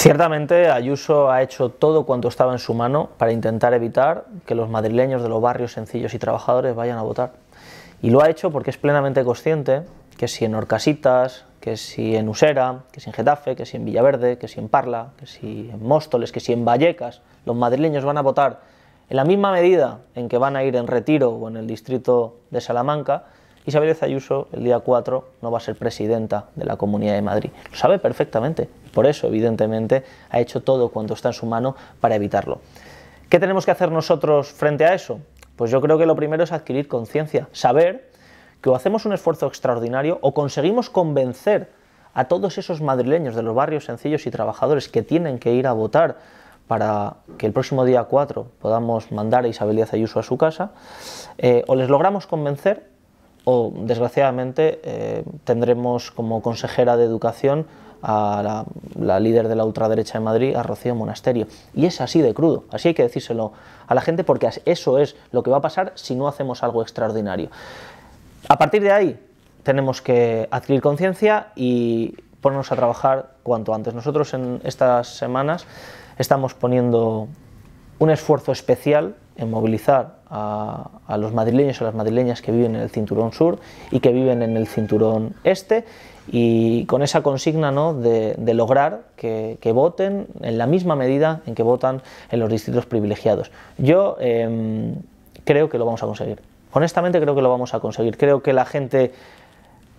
Ciertamente Ayuso ha hecho todo cuanto estaba en su mano para intentar evitar que los madrileños de los barrios sencillos y trabajadores vayan a votar. Y lo ha hecho porque es plenamente consciente que si en Orcasitas, que si en Usera, que si en Getafe, que si en Villaverde, que si en Parla, que si en Móstoles, que si en Vallecas, los madrileños van a votar en la misma medida en que van a ir en Retiro o en el distrito de Salamanca, Isabel Ayuso el día 4 no va a ser presidenta de la Comunidad de Madrid. Lo sabe perfectamente por eso, evidentemente, ha hecho todo cuanto está en su mano para evitarlo. ¿Qué tenemos que hacer nosotros frente a eso? Pues yo creo que lo primero es adquirir conciencia, saber que o hacemos un esfuerzo extraordinario o conseguimos convencer a todos esos madrileños de los barrios sencillos y trabajadores que tienen que ir a votar para que el próximo día 4 podamos mandar a Isabel Díaz Ayuso a su casa, eh, o les logramos convencer o desgraciadamente eh, tendremos como consejera de educación a la, líder de la ultraderecha de Madrid, a Rocío Monasterio. Y es así de crudo, así hay que decírselo a la gente porque eso es lo que va a pasar si no hacemos algo extraordinario. A partir de ahí tenemos que adquirir conciencia y ponernos a trabajar cuanto antes. Nosotros en estas semanas estamos poniendo un esfuerzo especial en movilizar a, los madrileños o las madrileñas que viven en el cinturón sur y que viven en el cinturón este y con esa consigna ¿no? de, lograr que, voten en la misma medida en que votan en los distritos privilegiados. Yo em, creo que lo vamos a conseguir. Honestamente creo que lo vamos a conseguir. Creo que la gente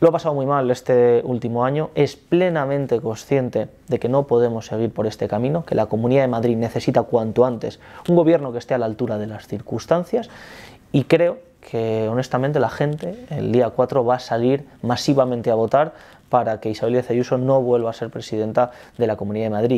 lo ha pasado muy mal este último año, es plenamente consciente de que no podemos seguir por este camino, que la Comunidad de Madrid necesita cuanto antes un gobierno que esté a la altura de las circunstancias y creo que honestamente la gente el día 4 va a salir masivamente a votar para que Isabel Díaz no vuelva a ser presidenta de la Comunidad de Madrid.